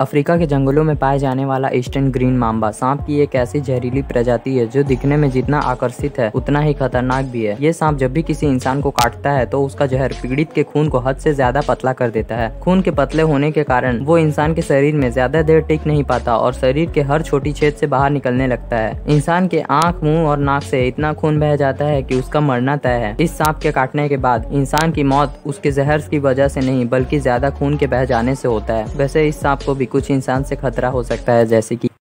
Africa के जंगलों में पाए जाने वाला ईस्टर्न ग्रीन मांबा सांप की एक ऐसी जहरीली प्रजाति है जो दिखने में जितना आकर्षित है उतना ही खतरनाक भी है ये सांप जब भी किसी इंसान को काटता है तो उसका जहर पीड़ित के खून को हद से ज्यादा पतला कर देता है खून के पतले होने के कारण वो इंसान के शरीर में ज्यादा देर टिक नहीं पाता और शरीर के हर छोटी छेद से बाहर निकलने लगता है इंसान के आँख मुँह और नाक से इतना खून बह जाता है की उसका मरना तय है इस सांप के काटने के बाद इंसान की मौत उसके जहर की वजह से नहीं बल्कि ज्यादा खून के बह जाने से होता है वैसे इस सांप को भी कुछ इंसान से खतरा हो सकता है जैसे कि